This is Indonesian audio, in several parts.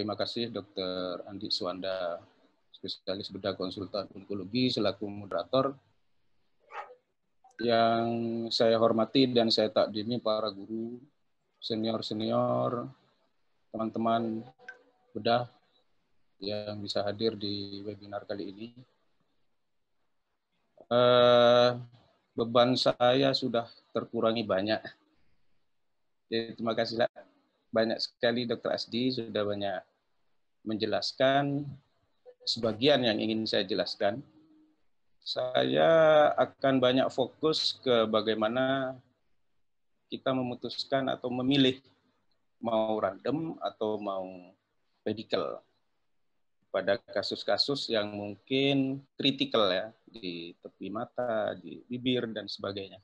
Terima kasih Dr. Andi Suwanda, spesialis bedah konsultan onkologi selaku moderator. Yang saya hormati dan saya takdimi para guru, senior-senior, teman-teman bedah yang bisa hadir di webinar kali ini. Eh, beban saya sudah terkurangi banyak. Jadi terima kasih banyak sekali Dr. Asdi sudah banyak menjelaskan sebagian yang ingin saya jelaskan. Saya akan banyak fokus ke bagaimana kita memutuskan atau memilih mau random atau mau medical pada kasus-kasus yang mungkin kritikal ya di tepi mata, di bibir dan sebagainya.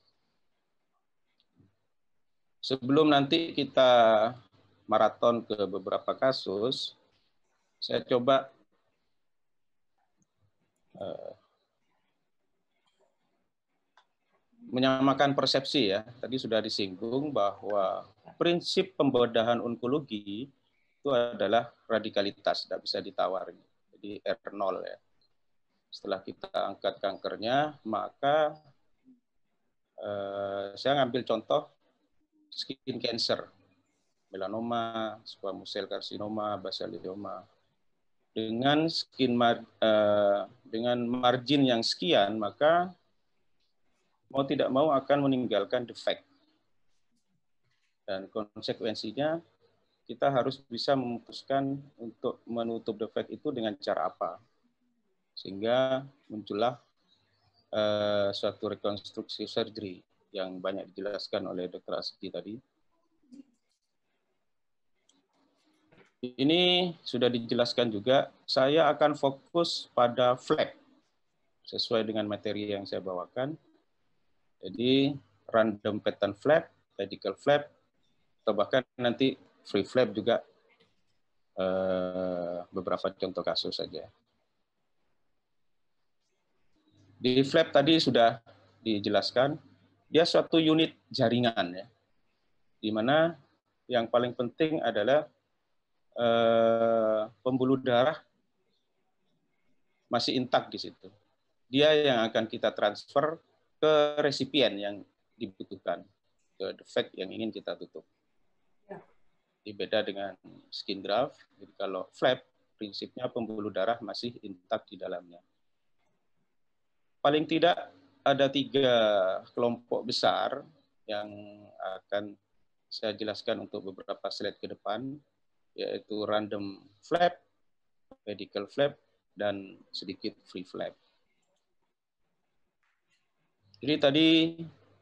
Sebelum nanti kita maraton ke beberapa kasus, saya coba eh, menyamakan persepsi ya. Tadi sudah disinggung bahwa prinsip pembedahan onkologi itu adalah radikalitas, tidak bisa ditawar. Jadi R0 ya. Setelah kita angkat kankernya, maka eh, saya ngambil contoh skin cancer, melanoma, squamous cell carcinoma, basalioma dengan skin mar, uh, dengan margin yang sekian maka mau tidak mau akan meninggalkan defect dan konsekuensinya kita harus bisa memutuskan untuk menutup defect itu dengan cara apa sehingga muncullah uh, suatu rekonstruksi surgery yang banyak dijelaskan oleh dokter Asdi tadi ini sudah dijelaskan juga, saya akan fokus pada flag sesuai dengan materi yang saya bawakan. Jadi random pattern flap, radical flap, atau bahkan nanti free flap juga eh, beberapa contoh kasus saja. Di flap tadi sudah dijelaskan, dia suatu unit jaringan ya, di mana yang paling penting adalah Eh, pembuluh darah masih intak di situ. Dia yang akan kita transfer ke resipien yang dibutuhkan, ke defect yang ingin kita tutup. Jadi ya. beda dengan skin graft, jadi kalau flap prinsipnya pembuluh darah masih intak di dalamnya. Paling tidak ada tiga kelompok besar yang akan saya jelaskan untuk beberapa slide ke depan yaitu random flap, medical flap, dan sedikit free flap. Jadi tadi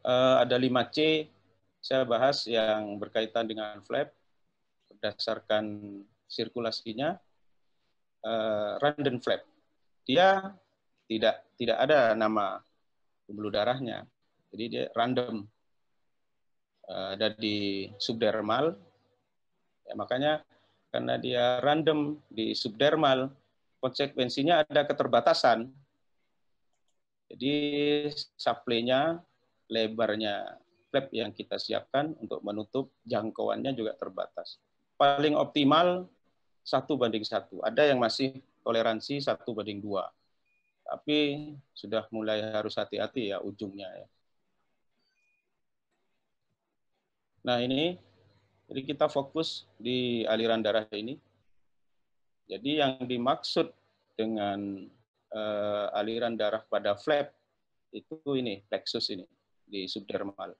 uh, ada 5C saya bahas yang berkaitan dengan flap berdasarkan sirkulasinya uh, random flap. Dia tidak tidak ada nama pembuluh darahnya. Jadi dia random uh, ada di subdermal. Ya, makanya karena dia random di subdermal, konsekuensinya ada keterbatasan. Jadi supply-nya, lebarnya flap yang kita siapkan untuk menutup jangkauannya juga terbatas. Paling optimal satu banding satu. Ada yang masih toleransi satu banding dua, tapi sudah mulai harus hati-hati ya ujungnya ya. Nah ini jadi kita fokus di aliran darah ini. Jadi yang dimaksud dengan uh, aliran darah pada flap itu ini plexus ini di subdermal.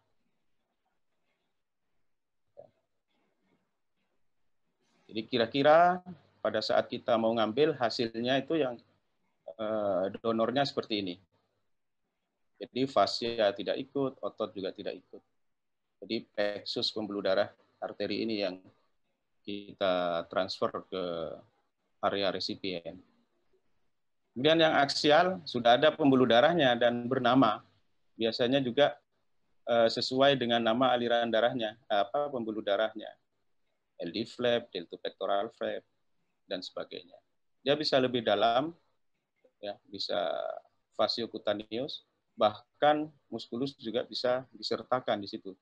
Jadi kira-kira pada saat kita mau ngambil hasilnya itu yang uh, donornya seperti ini. Jadi fascia tidak ikut, otot juga tidak ikut. Jadi plexus pembuluh darah arteri ini yang kita transfer ke area resipien. Kemudian yang aksial sudah ada pembuluh darahnya dan bernama. Biasanya juga eh, sesuai dengan nama aliran darahnya, apa pembuluh darahnya. LD flap, delta pectoral flap dan sebagainya. Dia bisa lebih dalam ya, bisa fasio bahkan muskulus juga bisa disertakan di situ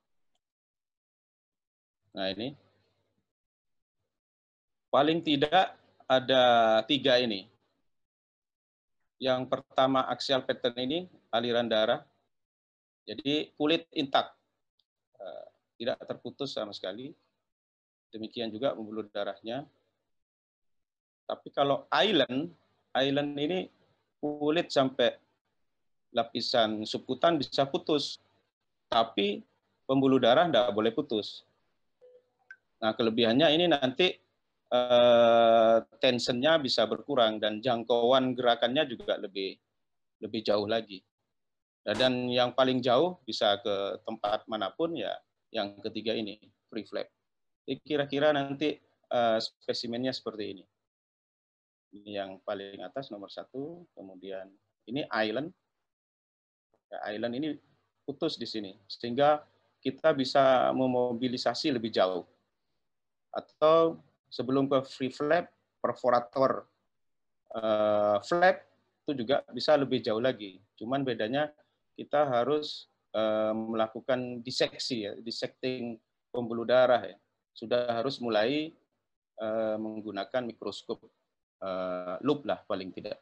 Nah ini paling tidak ada tiga ini. Yang pertama axial pattern ini aliran darah. Jadi kulit intak, eh, tidak terputus sama sekali. Demikian juga pembuluh darahnya. Tapi kalau island, island ini kulit sampai lapisan subkutan bisa putus. Tapi pembuluh darah tidak boleh putus. Nah, kelebihannya ini nanti eh, tensionnya bisa berkurang dan jangkauan gerakannya juga lebih lebih jauh lagi. nah Dan yang paling jauh bisa ke tempat manapun ya yang ketiga ini, free flap. kira-kira nanti eh, spesimennya seperti ini. Ini yang paling atas nomor satu, kemudian ini island. Ya, island ini putus di sini, sehingga kita bisa memobilisasi lebih jauh atau sebelum ke free flap perforator uh, flap itu juga bisa lebih jauh lagi. Cuman bedanya kita harus uh, melakukan diseksi ya, dissecting pembuluh darah ya. Sudah harus mulai uh, menggunakan mikroskop uh, loop lah paling tidak.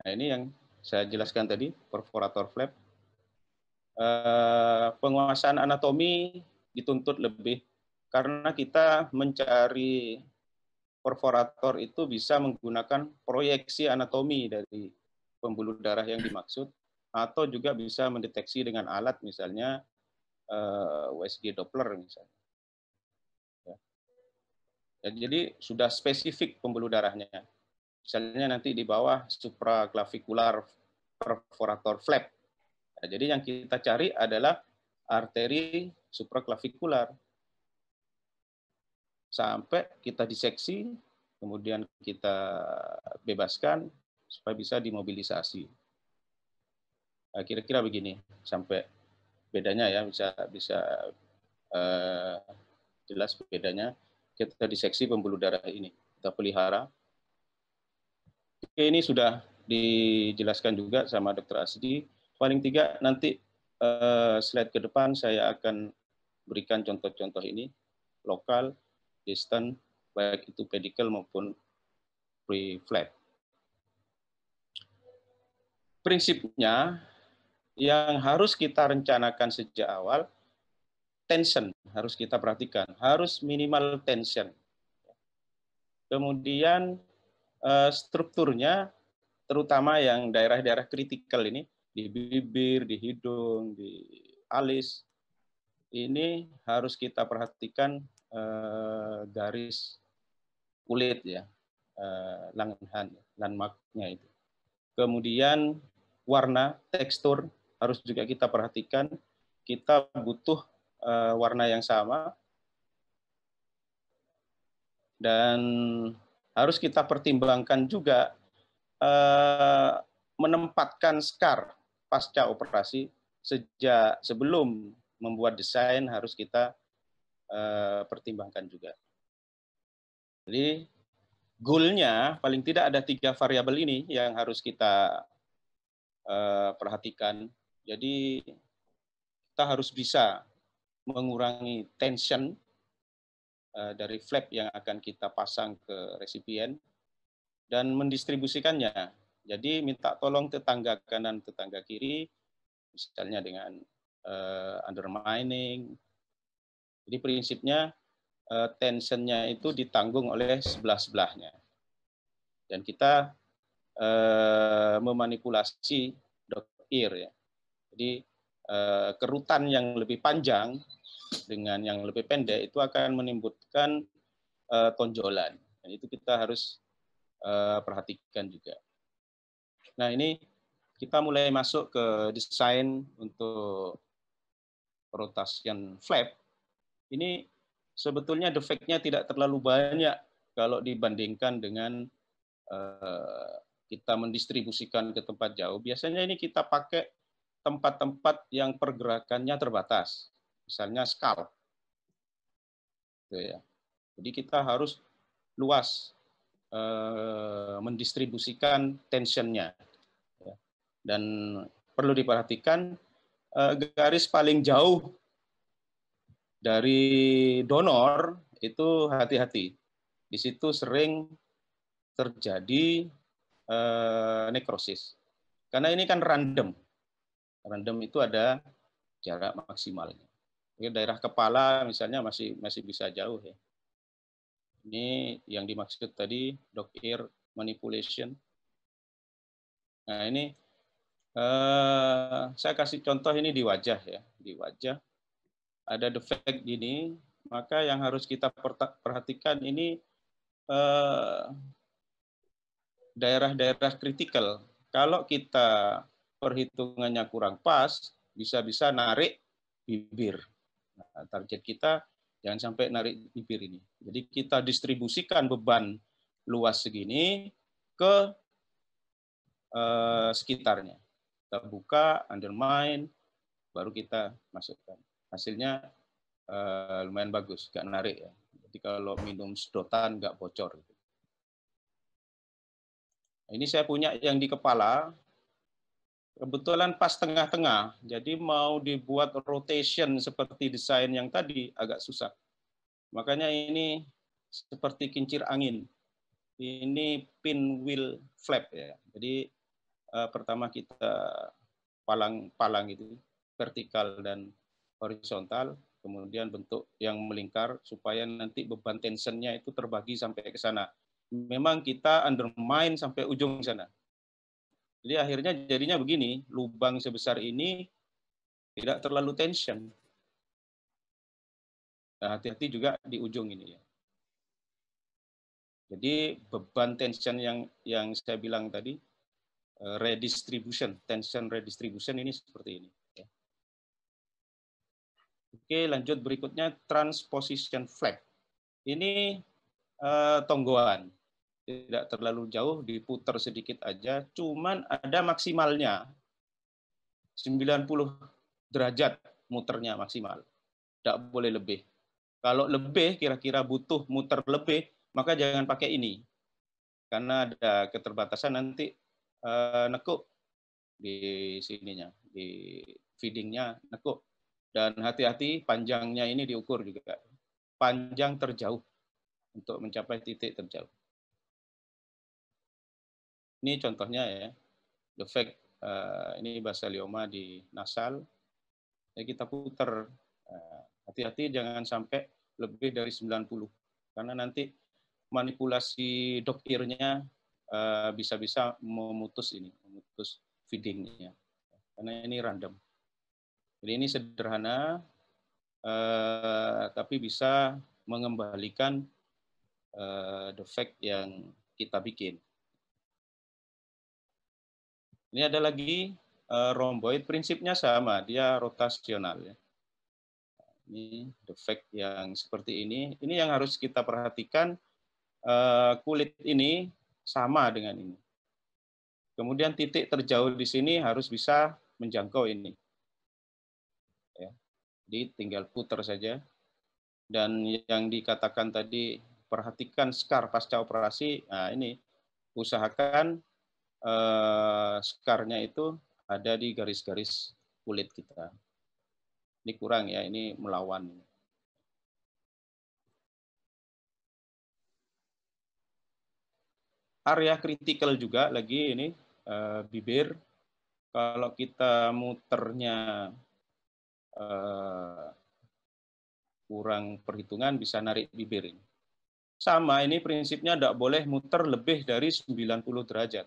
Nah, ini yang saya jelaskan tadi, perforator flap. Uh, penguasaan anatomi dituntut lebih karena kita mencari perforator itu bisa menggunakan proyeksi anatomi dari pembuluh darah yang dimaksud atau juga bisa mendeteksi dengan alat misalnya uh, eh, USG Doppler misalnya. Ya. Ya, jadi sudah spesifik pembuluh darahnya. Misalnya nanti di bawah supraclavicular perforator flap. Ya, jadi yang kita cari adalah arteri supraklavikular. Sampai kita diseksi, kemudian kita bebaskan supaya bisa dimobilisasi. Nah, kira-kira begini sampai bedanya ya bisa bisa eh, jelas bedanya kita diseksi pembuluh darah ini kita pelihara. Oke, ini sudah dijelaskan juga sama dokter Asdi. Paling tiga nanti Eh, slide ke depan saya akan berikan contoh-contoh ini lokal, distant, baik itu pedicle maupun pre-flat. Prinsipnya yang harus kita rencanakan sejak awal tension harus kita perhatikan, harus minimal tension. Kemudian eh, strukturnya terutama yang daerah-daerah kritikal ini di bibir, di hidung, di alis. Ini harus kita perhatikan eh, garis kulit ya, eh, langhan, landmarknya itu. Kemudian warna, tekstur harus juga kita perhatikan. Kita butuh eh, warna yang sama dan harus kita pertimbangkan juga eh, menempatkan scar pasca operasi sejak sebelum membuat desain harus kita uh, pertimbangkan juga. Jadi goalnya paling tidak ada tiga variabel ini yang harus kita uh, perhatikan. Jadi kita harus bisa mengurangi tension uh, dari flap yang akan kita pasang ke resipien dan mendistribusikannya jadi minta tolong tetangga kanan, tetangga kiri, misalnya dengan uh, undermining. Jadi prinsipnya uh, tensionnya itu ditanggung oleh sebelah-sebelahnya. Dan kita uh, memanipulasi dog ya. Jadi uh, kerutan yang lebih panjang dengan yang lebih pendek itu akan menimbulkan uh, tonjolan. Dan itu kita harus uh, perhatikan juga. Nah, ini kita mulai masuk ke desain untuk rotation flap. Ini sebetulnya defeknya tidak terlalu banyak kalau dibandingkan dengan eh, kita mendistribusikan ke tempat jauh. Biasanya ini kita pakai tempat-tempat yang pergerakannya terbatas. Misalnya skal gitu ya. Jadi kita harus luas Eh, mendistribusikan tensionnya. Ya. Dan perlu diperhatikan eh, garis paling jauh dari donor itu hati-hati. Di situ sering terjadi eh, nekrosis. Karena ini kan random. Random itu ada jarak maksimalnya. Daerah kepala misalnya masih masih bisa jauh ya ini yang dimaksud tadi dog ear manipulation. Nah ini uh, saya kasih contoh ini di wajah ya, di wajah ada defect gini, maka yang harus kita perhatikan ini eh, daerah-daerah kritikal. Kalau kita perhitungannya kurang pas, bisa-bisa narik bibir. Nah, target kita Jangan sampai narik bibir ini. Jadi kita distribusikan beban luas segini ke eh, sekitarnya. Kita buka, undermine, baru kita masukkan. Hasilnya eh, lumayan bagus, nggak narik ya. Jadi kalau minum sedotan nggak bocor. Gitu. Ini saya punya yang di kepala, Kebetulan pas tengah-tengah, jadi mau dibuat rotation seperti desain yang tadi agak susah. Makanya ini seperti kincir angin. Ini pinwheel flap ya. Jadi uh, pertama kita palang-palang itu vertikal dan horizontal, kemudian bentuk yang melingkar supaya nanti beban tensionnya itu terbagi sampai ke sana. Memang kita undermine sampai ujung sana jadi akhirnya jadinya begini, lubang sebesar ini tidak terlalu tension. Nah, hati-hati juga di ujung ini ya. Jadi beban tension yang yang saya bilang tadi eh, redistribution, tension redistribution ini seperti ini. Ya. Oke, lanjut berikutnya transposition flag. Ini uh, tonggoan tidak terlalu jauh, diputar sedikit aja, cuman ada maksimalnya. 90 derajat muternya maksimal. Tidak boleh lebih. Kalau lebih, kira-kira butuh muter lebih, maka jangan pakai ini. Karena ada keterbatasan nanti uh, nekuk di sininya, di feedingnya nekuk. Dan hati-hati panjangnya ini diukur juga. Panjang terjauh untuk mencapai titik terjauh. Ini contohnya ya, the fact uh, ini bahasa Lioma di Nasal. Ya kita putar eh, hati-hati uh, jangan sampai lebih dari 90 karena nanti manipulasi dokirnya bisa eh, bisa-bisa memutus ini, memutus feedingnya. Karena ini random. Jadi ini sederhana, uh, tapi bisa mengembalikan uh, defect yang kita bikin. Ini ada lagi uh, eh, romboid, prinsipnya sama, dia rotasional. Ya. Ini defect yang seperti ini. Ini yang harus kita perhatikan, uh, kulit ini sama dengan ini. Kemudian titik terjauh di sini harus bisa menjangkau ini. Ya. Jadi tinggal putar saja. Dan yang dikatakan tadi, perhatikan scar pasca operasi, nah ini usahakan eh, skarnya itu ada di garis-garis kulit kita. Ini kurang ya, ini melawan. Area kritikal juga lagi ini eh, bibir. Kalau kita muternya eh, kurang perhitungan bisa narik bibir ini. Sama, ini prinsipnya tidak boleh muter lebih dari 90 derajat.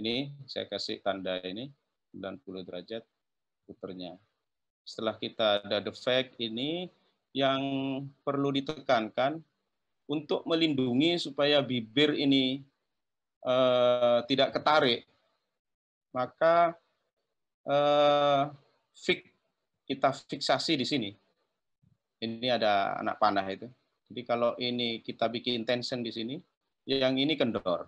Ini saya kasih tanda ini 90 derajat puternya. Setelah kita ada the fact ini yang perlu ditekankan untuk melindungi supaya bibir ini uh, tidak ketarik, maka uh, eh, fix kita fiksasi di sini. Ini ada anak panah itu. Jadi kalau ini kita bikin tension di sini, yang ini kendor.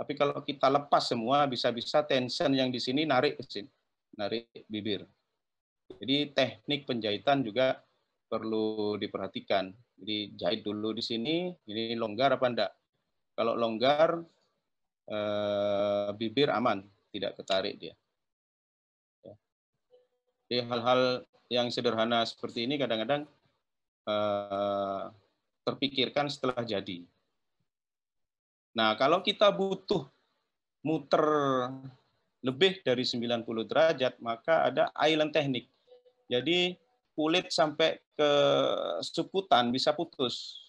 Tapi kalau kita lepas semua, bisa-bisa tension yang di sini narik ke sini, narik bibir. Jadi teknik penjahitan juga perlu diperhatikan. Jadi jahit dulu di sini, ini longgar apa enggak? Kalau longgar, eh, bibir aman, tidak ketarik dia. Ya. Jadi hal-hal yang sederhana seperti ini kadang-kadang eh, terpikirkan setelah jadi. Nah, kalau kita butuh muter lebih dari 90 derajat, maka ada island teknik. Jadi kulit sampai ke seputan bisa putus.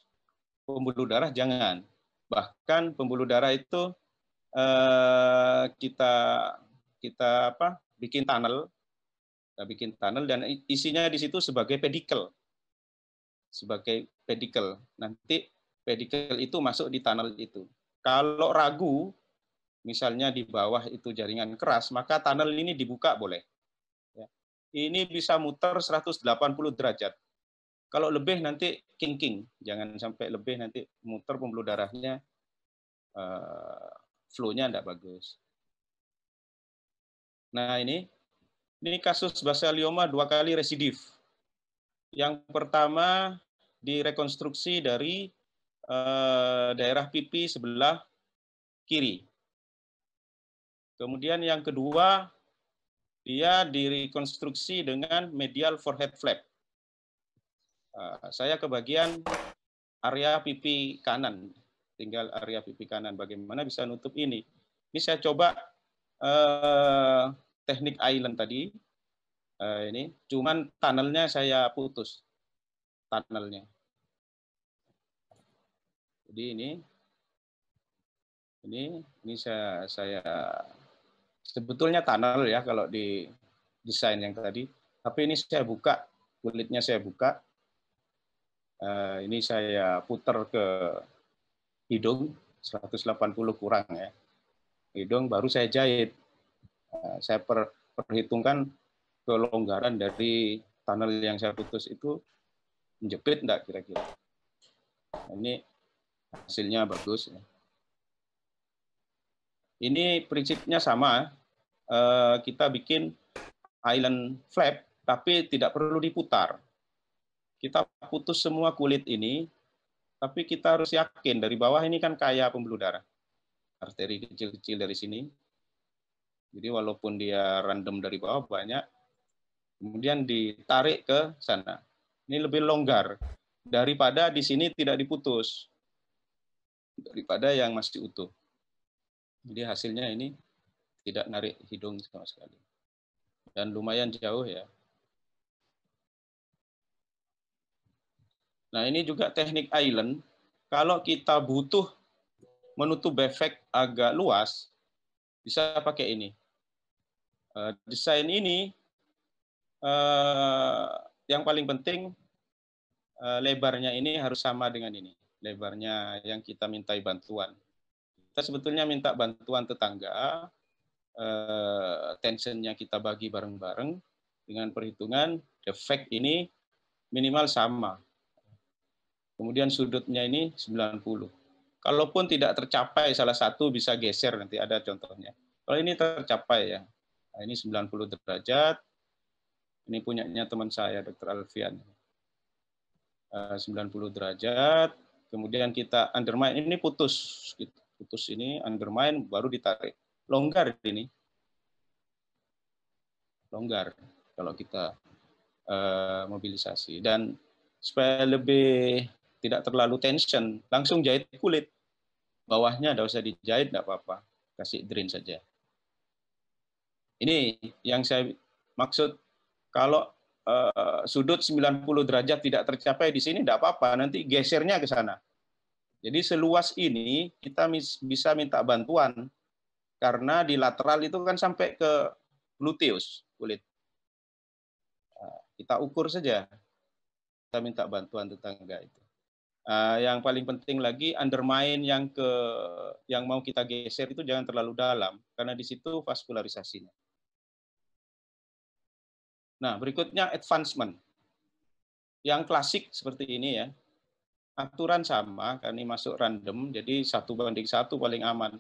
Pembuluh darah jangan. Bahkan pembuluh darah itu eh, kita kita apa? bikin tunnel. Kita bikin tunnel dan isinya di situ sebagai pedikel. Sebagai pedikel. Nanti pedikel itu masuk di tunnel itu. Kalau ragu, misalnya di bawah itu jaringan keras, maka tunnel ini dibuka boleh. Ya. Ini bisa muter 180 derajat. Kalau lebih nanti kinking, jangan sampai lebih nanti muter pembuluh darahnya, uh, flow-nya tidak bagus. Nah ini, ini kasus basalioma dua kali residif. Yang pertama direkonstruksi dari Eh, daerah pipi sebelah kiri. Kemudian yang kedua, dia direkonstruksi dengan medial forehead flap. Eh, saya kebagian area pipi kanan, tinggal area pipi kanan. Bagaimana bisa nutup ini? Ini saya coba eh, teknik island tadi. Eh, ini, cuman tunnelnya saya putus, tunnelnya. Jadi ini ini ini saya saya sebetulnya tunnel ya kalau di desain yang tadi. Tapi ini saya buka kulitnya saya buka. Eh, ini saya putar ke hidung 180 kurang ya. Hidung baru saya jahit. Eh, saya per, perhitungkan kelonggaran dari tunnel yang saya putus itu menjepit enggak kira-kira. Nah, ini hasilnya bagus. Ya. Ini prinsipnya sama, eh, kita bikin island flap, tapi tidak perlu diputar. Kita putus semua kulit ini, tapi kita harus yakin dari bawah ini kan kaya pembuluh darah. Arteri kecil-kecil dari sini. Jadi walaupun dia random dari bawah banyak, kemudian ditarik ke sana. Ini lebih longgar daripada di sini tidak diputus daripada yang masih utuh. Jadi hasilnya ini tidak narik hidung sama sekali. Dan lumayan jauh ya. Nah ini juga teknik island. Kalau kita butuh menutup efek agak luas, bisa pakai ini. Eh, desain ini eh, yang paling penting eh, lebarnya ini harus sama dengan ini lebarnya yang kita mintai bantuan. Kita sebetulnya minta bantuan tetangga, eh, yang kita bagi bareng-bareng dengan perhitungan efek ini minimal sama. Kemudian sudutnya ini 90. Kalaupun tidak tercapai salah satu bisa geser nanti ada contohnya. Kalau ini tercapai ya. Nah, ini 90 derajat. Ini punyanya teman saya Dr. Alfian. 90 eh, derajat, kemudian kita undermine ini putus gitu. putus ini undermine baru ditarik longgar ini longgar kalau kita uh, mobilisasi dan supaya lebih tidak terlalu tension langsung jahit kulit bawahnya tidak usah dijahit tidak apa-apa kasih drain saja ini yang saya maksud kalau Eh, sudut 90 derajat tidak tercapai di sini, tidak apa-apa. Nanti gesernya ke sana. Jadi seluas ini kita bisa minta bantuan karena di lateral itu kan sampai ke gluteus kulit. Nah, kita ukur saja. Kita minta bantuan tetangga itu. Uh, yang paling penting lagi undermine yang ke yang mau kita geser itu jangan terlalu dalam karena di situ vaskularisasinya. Nah, berikutnya advancement. Yang klasik seperti ini ya. Aturan sama, karena ini masuk random, jadi satu banding satu paling aman.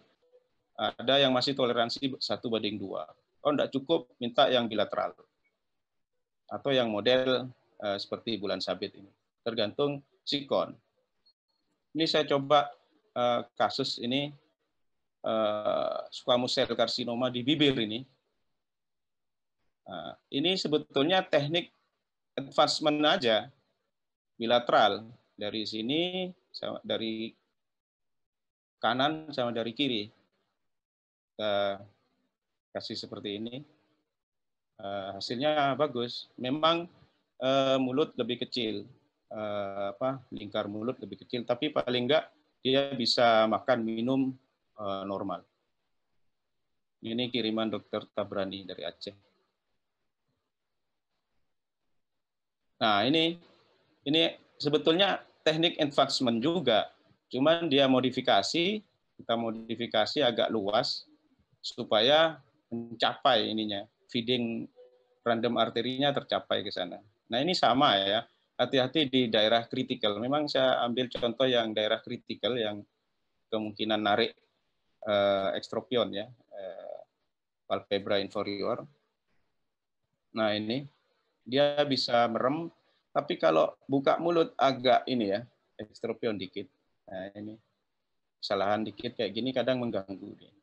Ada yang masih toleransi satu banding dua. Kalau oh, tidak cukup, minta yang bilateral. Atau yang model eh, seperti bulan sabit ini. Tergantung sikon. Ini saya coba eh, kasus ini eh, squamous cell karsinoma di bibir ini Nah, ini sebetulnya teknik advancement aja bilateral dari sini sama dari kanan sama dari kiri kita kasih seperti ini eh, hasilnya bagus memang eh, mulut lebih kecil eh, apa lingkar mulut lebih kecil tapi paling enggak dia bisa makan minum normal ini kiriman dokter Tabrani dari Aceh Nah, ini ini sebetulnya teknik advancement juga, cuman dia modifikasi, kita modifikasi agak luas supaya mencapai ininya, feeding random arterinya tercapai ke sana. Nah, ini sama ya. Hati-hati di daerah kritikal. Memang saya ambil contoh yang daerah kritikal yang kemungkinan narik eh, ekstropion ya, eh, palpebra inferior. Nah, ini dia bisa merem. Tapi kalau buka mulut agak ini ya, ekstropion dikit. Nah, ini kesalahan dikit kayak gini kadang mengganggu dia.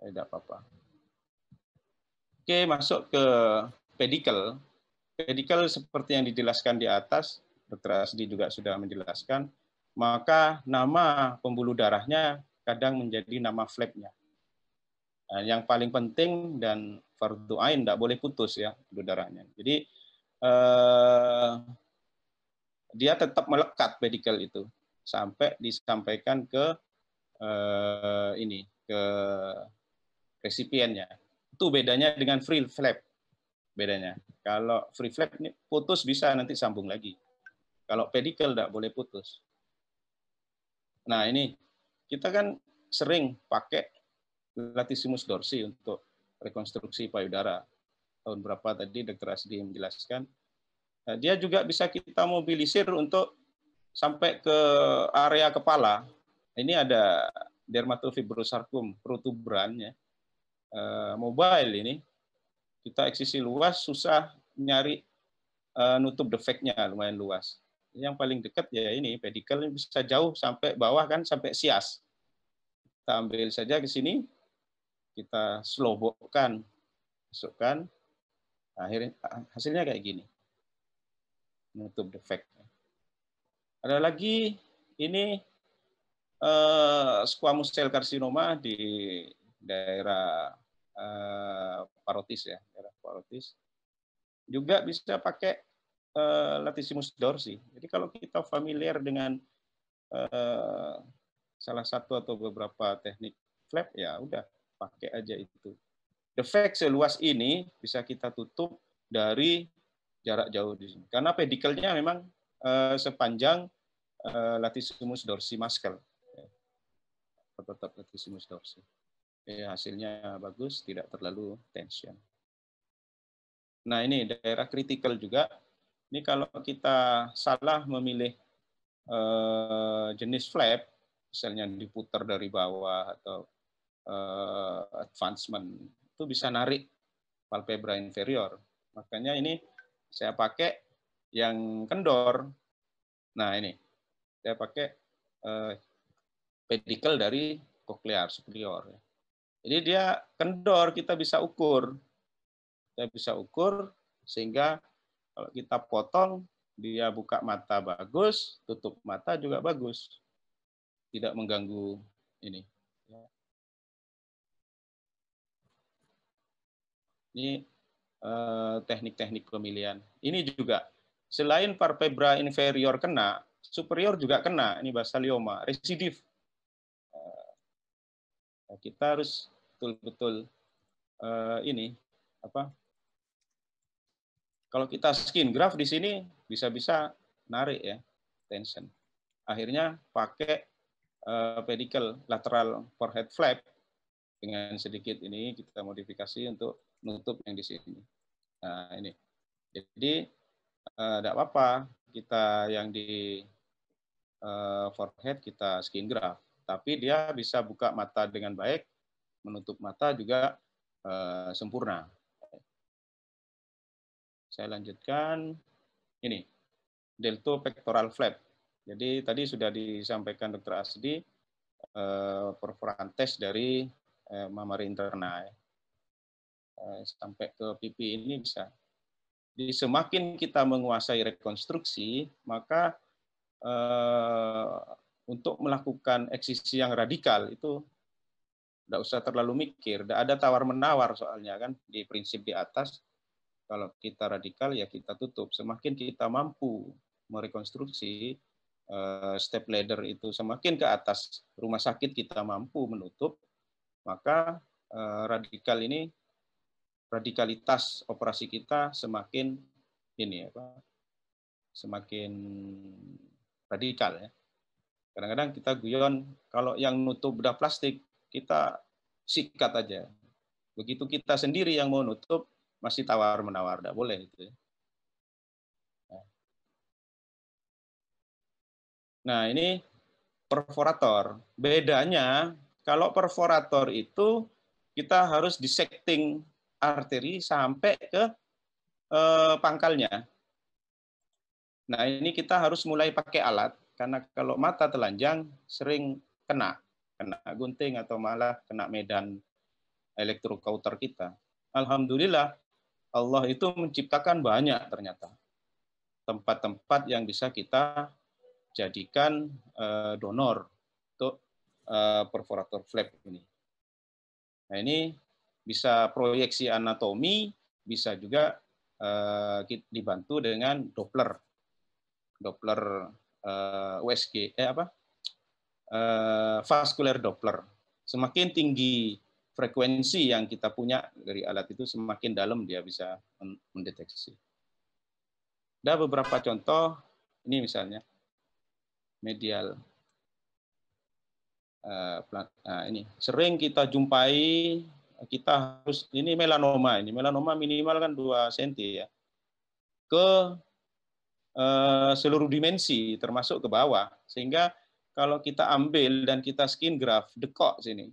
Tidak eh, apa-apa. Oke, masuk ke pedikel. Pedikel seperti yang dijelaskan di atas, Dr. Asdi juga sudah menjelaskan, maka nama pembuluh darahnya kadang menjadi nama flapnya Nah, yang paling penting dan fardu ain tidak boleh putus ya udaranya. Jadi eh, dia tetap melekat pedikel itu sampai disampaikan ke eh, ini ke resipiennya. Itu bedanya dengan free flap bedanya. Kalau free flap ini putus bisa nanti sambung lagi. Kalau pedikel tidak boleh putus. Nah ini kita kan sering pakai latissimus dorsi untuk rekonstruksi payudara. Tahun berapa tadi Dr. Asdi menjelaskan. Nah, dia juga bisa kita mobilisir untuk sampai ke area kepala. Ini ada dermatofibrosarkum protuberan ya. Eh, mobile ini kita eksisi luas susah nyari uh, nutup defeknya lumayan luas. Yang paling dekat ya ini pedikel bisa jauh sampai bawah kan sampai sias. Kita ambil saja ke sini kita selobokkan masukkan, akhirnya hasilnya kayak gini. Menutup defect. Ada lagi ini eh, squamous cell carcinoma di daerah eh, parotis ya, daerah parotis. Juga bisa pakai eh, latissimus dorsi. Jadi kalau kita familiar dengan eh, salah satu atau beberapa teknik flap ya udah pakai aja itu. The fact seluas ini bisa kita tutup dari jarak jauh di sini. Karena pedikelnya memang eh, sepanjang eh, latissimus dorsi maskel. Ya. Tetap latissimus dorsi. Ya, hasilnya bagus, tidak terlalu tension. Nah ini daerah kritikal juga. Ini kalau kita salah memilih jenis flap, misalnya diputar dari bawah atau advancement itu bisa narik palpebra inferior. Makanya ini saya pakai yang kendor. Nah ini saya pakai eh, pedikel dari cochlear superior. Jadi dia kendor kita bisa ukur, kita bisa ukur sehingga kalau kita potong dia buka mata bagus, tutup mata juga bagus, tidak mengganggu ini. Ini eh, teknik-teknik eh, pemilihan. Ini juga selain parpebra inferior kena, superior juga kena. Ini bahasa lioma, residif. Eh, nah, kita harus betul-betul eh, ini apa? Kalau kita skin graph di sini bisa-bisa narik ya tension. Akhirnya pakai uh, pedicle lateral forehead flap dengan sedikit ini kita modifikasi untuk nutup yang di sini. Nah, ini. Jadi tidak eh, uh, apa-apa kita yang di uh, forehead kita skin graft, tapi dia bisa buka mata dengan baik, menutup mata juga uh, sempurna. Saya lanjutkan ini delto pectoral flap. Jadi tadi sudah disampaikan Dr. Asdi perforan tes dari uh, mamari interna. Eh, sampai ke pipi ini bisa. Jadi semakin kita menguasai rekonstruksi, maka eh, untuk melakukan eksisi yang radikal itu tidak usah terlalu mikir, tidak ada tawar menawar soalnya kan di prinsip di atas. Kalau kita radikal ya kita tutup. Semakin kita mampu merekonstruksi eh, step ladder itu semakin ke atas rumah sakit kita mampu menutup, maka radikal ini radikalitas operasi kita semakin ini apa semakin radikal ya. Kadang-kadang kita guyon kalau yang nutup bedah plastik kita sikat aja. Begitu kita sendiri yang mau nutup masih tawar menawar, tidak boleh itu. Ya. Nah ini perforator. Bedanya kalau perforator itu kita harus dissecting arteri sampai ke eh, pangkalnya. Nah, ini kita harus mulai pakai alat karena kalau mata telanjang sering kena, kena gunting atau malah kena medan elektrokauter kita. Alhamdulillah Allah itu menciptakan banyak ternyata tempat-tempat yang bisa kita jadikan eh, donor untuk eh, perforator flap ini. Nah, ini bisa proyeksi anatomi, bisa juga eh, dibantu dengan Doppler, Doppler eh, USG, eh apa? Eh, vascular Doppler. Semakin tinggi frekuensi yang kita punya dari alat itu, semakin dalam dia bisa mendeteksi. Ada beberapa contoh, ini misalnya medial Uh, ini sering kita jumpai kita harus ini melanoma ini melanoma minimal kan 2 cm ya ke eh, seluruh dimensi termasuk ke bawah sehingga kalau kita ambil dan kita skin graft dekok sini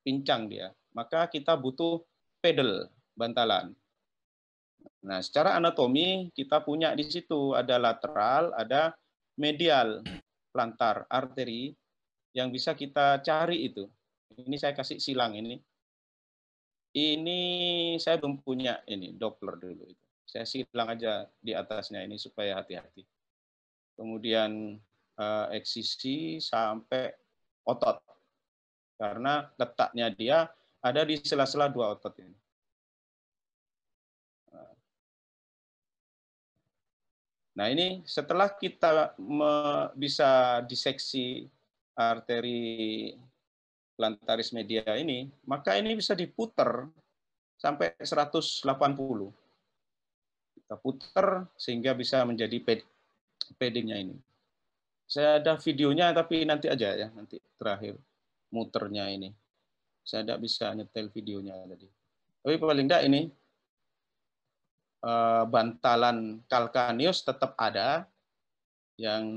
pincang dia maka kita butuh pedal bantalan nah secara anatomi kita punya di situ ada lateral ada medial plantar arteri yang bisa kita cari itu ini saya kasih silang ini. Ini saya belum punya ini Doppler dulu itu. Saya silang aja di atasnya ini supaya hati-hati. Kemudian uh, eh, eksisi sampai otot. Karena letaknya dia ada di sela-sela dua otot ini. Nah ini setelah kita bisa diseksi arteri Lantaris Media ini, maka ini bisa diputer sampai 180. Kita putar sehingga bisa menjadi paddingnya ini. Saya ada videonya tapi nanti aja ya, nanti terakhir muternya ini. Saya tidak bisa nyetel videonya tadi. Tapi paling tidak ini eh, bantalan kalkanius tetap ada yang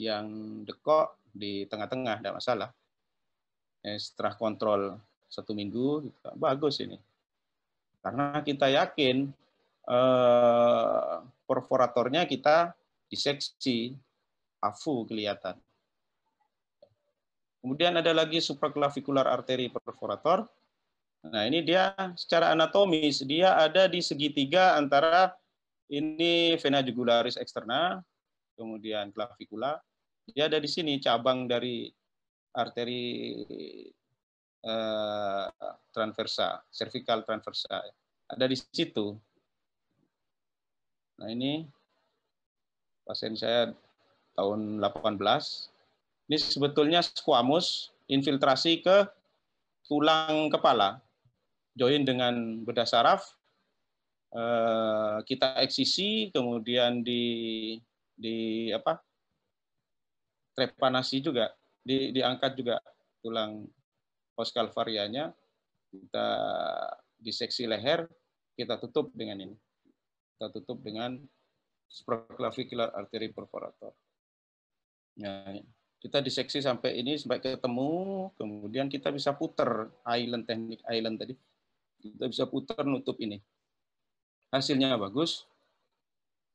yang dekok di tengah-tengah tidak masalah. Eh, setelah kontrol satu minggu bagus ini karena kita yakin eh, perforatornya kita diseksi afu kelihatan kemudian ada lagi supraclavicular arteri perforator nah ini dia secara anatomis dia ada di segitiga antara ini vena jugularis eksterna kemudian klavikula dia ada di sini cabang dari arteri uh, transversa, cervical transversa. Ada di situ. Nah ini pasien saya tahun 18. Ini sebetulnya squamous infiltrasi ke tulang kepala, join dengan bedah saraf, Uh, kita eksisi, kemudian di di apa trepanasi juga di, diangkat juga tulang poskalvarianya, kita diseksi leher, kita tutup dengan ini. Kita tutup dengan supraclavicular arteri perforator. Nah, kita diseksi sampai ini sampai ketemu, kemudian kita bisa putar island teknik island tadi. Kita bisa putar nutup ini. Hasilnya bagus.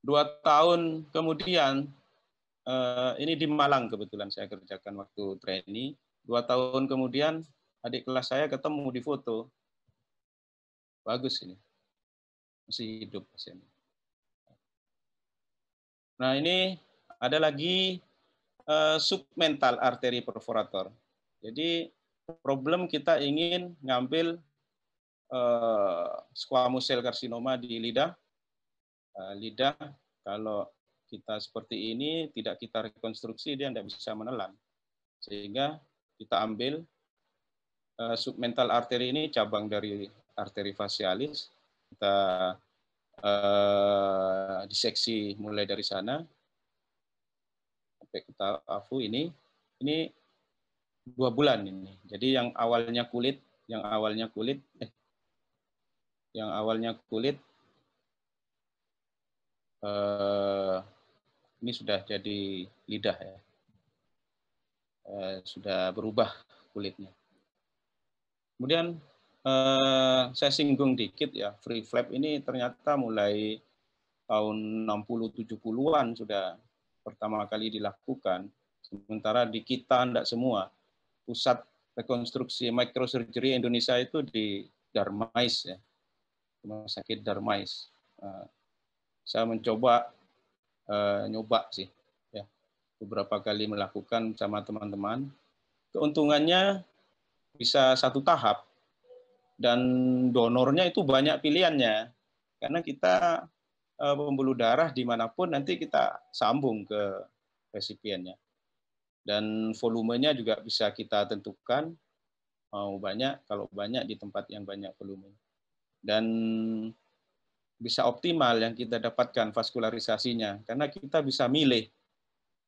Dua tahun kemudian uh, ini di Malang kebetulan saya kerjakan waktu trainee. Dua tahun kemudian adik kelas saya ketemu di foto. Bagus ini. Masih hidup Nah ini ada lagi uh, submental arteri perforator. Jadi problem kita ingin ngambil uh, squamous cell carcinoma di lidah. Uh, lidah kalau kita seperti ini tidak kita rekonstruksi dia tidak bisa menelan sehingga kita ambil eh, submental arteri ini cabang dari arteri fasialis kita uh, diseksi mulai dari sana sampai kita afu ini ini dua bulan ini jadi yang awalnya kulit yang awalnya kulit eh, yang awalnya kulit eh, ini sudah jadi lidah ya. E, sudah berubah kulitnya. Kemudian e, saya singgung dikit ya, free flap ini ternyata mulai tahun 60-70-an sudah pertama kali dilakukan. Sementara di kita tidak semua. Pusat rekonstruksi microsurgery Indonesia itu di Darmais ya. Rumah sakit Darmais. Eh, saya mencoba Eh, nyoba sih ya beberapa kali melakukan sama teman-teman keuntungannya bisa satu tahap dan donornya itu banyak pilihannya karena kita uh, pembuluh darah dimanapun nanti kita sambung ke resipiennya dan volumenya juga bisa kita tentukan mau banyak kalau banyak di tempat yang banyak volume dan bisa optimal yang kita dapatkan vaskularisasinya karena kita bisa milih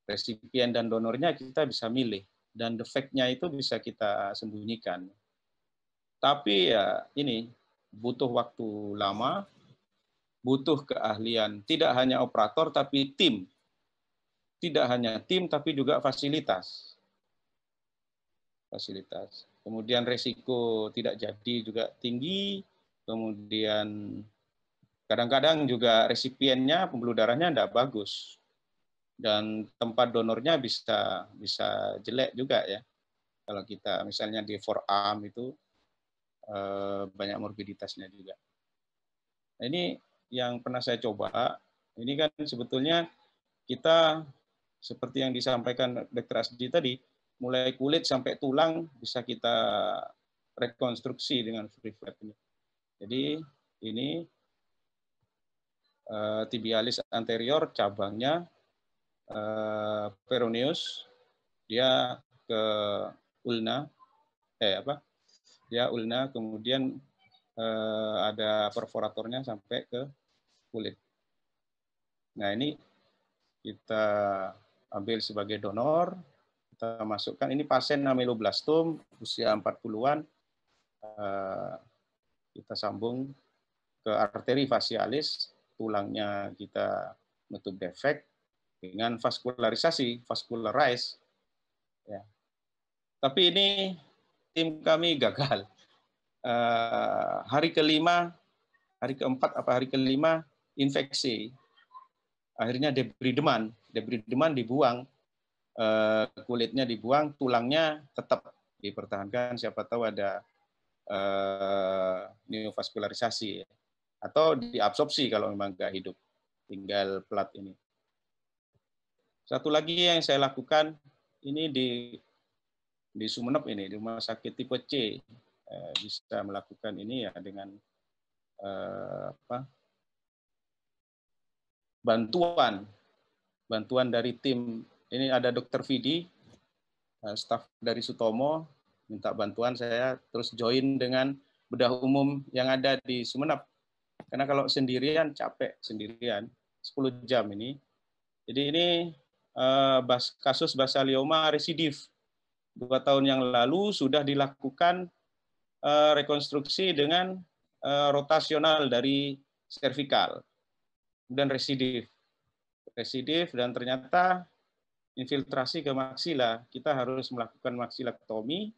resipien dan donornya kita bisa milih dan defeknya itu bisa kita sembunyikan. Tapi ya ini butuh waktu lama, butuh keahlian tidak hanya operator tapi tim. Tidak hanya tim tapi juga fasilitas. Fasilitas. Kemudian resiko tidak jadi juga tinggi, kemudian Kadang-kadang juga resipiennya pembuluh darahnya tidak bagus dan tempat donornya bisa bisa jelek juga ya. Kalau kita misalnya di forearm itu eh, banyak morbiditasnya juga. Nah, ini yang pernah saya coba. Ini kan sebetulnya kita seperti yang disampaikan Dr. Asdi tadi, mulai kulit sampai tulang bisa kita rekonstruksi dengan free flap ini. Jadi ini Eh, tibialis anterior cabangnya eh, peroneus dia ke ulna eh apa dia ulna kemudian eh, ada perforatornya sampai ke kulit nah ini kita ambil sebagai donor kita masukkan ini pasien ameloblastom usia 40-an kita sambung ke arteri fasialis tulangnya kita nutup defek dengan vaskularisasi, vascularize. Ya. Tapi ini tim kami gagal. Uh, hari kelima, hari keempat apa hari kelima infeksi. Akhirnya debridement, deman dibuang, uh, kulitnya dibuang, tulangnya tetap dipertahankan. Siapa tahu ada uh, eh, neovaskularisasi atau diabsorpsi kalau memang nggak hidup. Tinggal plat ini. Satu lagi yang saya lakukan ini di di Sumeneb ini di rumah sakit tipe C eh, bisa melakukan ini ya dengan eh, apa bantuan bantuan dari tim ini ada dokter Vidi eh, staf dari Sutomo minta bantuan saya terus join dengan bedah umum yang ada di Sumeneb karena kalau sendirian capek sendirian 10 jam ini. Jadi ini eh, bas, kasus basalioma residif. Dua tahun yang lalu sudah dilakukan eh, rekonstruksi dengan eh, rotasional dari cervical dan residif. Residif dan ternyata infiltrasi ke maksila, kita harus melakukan maksilektomi,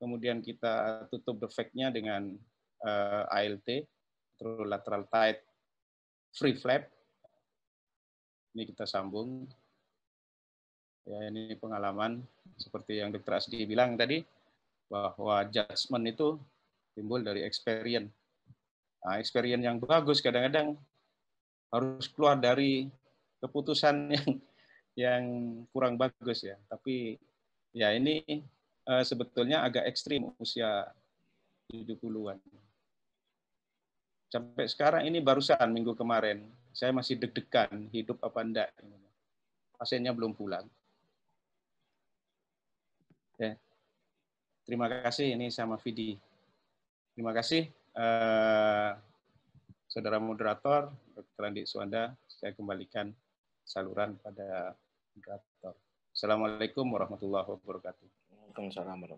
kemudian kita tutup defeknya dengan uh, ALT through lateral tight free flap. Ini kita sambung. Ya, ini pengalaman seperti yang Dr. Asdi bilang tadi bahwa judgement itu timbul dari experience. Nah, experience yang bagus kadang-kadang harus keluar dari keputusan yang yang kurang bagus ya. Tapi ya ini uh, sebetulnya agak ekstrim usia 70-an. Sampai sekarang ini barusan minggu kemarin, saya masih deg-degan hidup apa enggak. Pasiennya belum pulang. Ya. Terima kasih ini sama Vidi. Terima kasih eh, saudara moderator Dr. Andi Suwanda. Saya kembalikan saluran pada moderator. Assalamualaikum warahmatullahi wabarakatuh. Waalaikumsalam